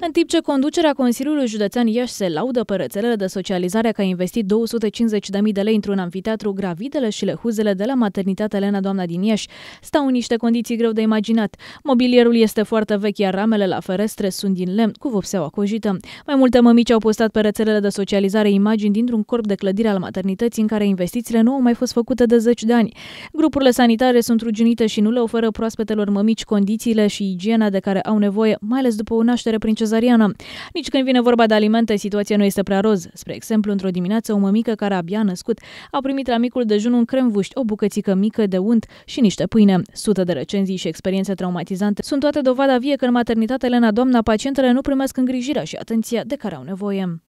În timp ce conducerea Consiliului Județean Iași se laudă pe rețelele de socializare că a investit 250.000 de lei într-un amfiteatru, gravidele și lehuzele de la maternitatea Elena Doamna din Iași stau în niște condiții greu de imaginat. Mobilierul este foarte vechi, iar ramele la ferestre sunt din lemn, cu vopseaua cojită. Mai multe mămici au postat pe rețelele de socializare imagini dintr-un corp de clădire al maternității în care investițiile nu au mai fost făcute de 10 de ani. Grupurile sanitare sunt ruginite și nu le oferă proaspetelor mămici condițiile și igiena de care au nevoie, mai ales după o naștere prin cezariană. Nici când vine vorba de alimente, situația nu este prea roz. Spre exemplu, într-o dimineață, o mămică care abia a născut a primit la micul dejun un cremvuști, o bucățică mică de unt și niște pâine. Sute de recenzii și experiențe traumatizante sunt toate dovada vie că în maternitate Elena Doamna pacientele nu primesc îngrijirea și atenția de care au nevoie.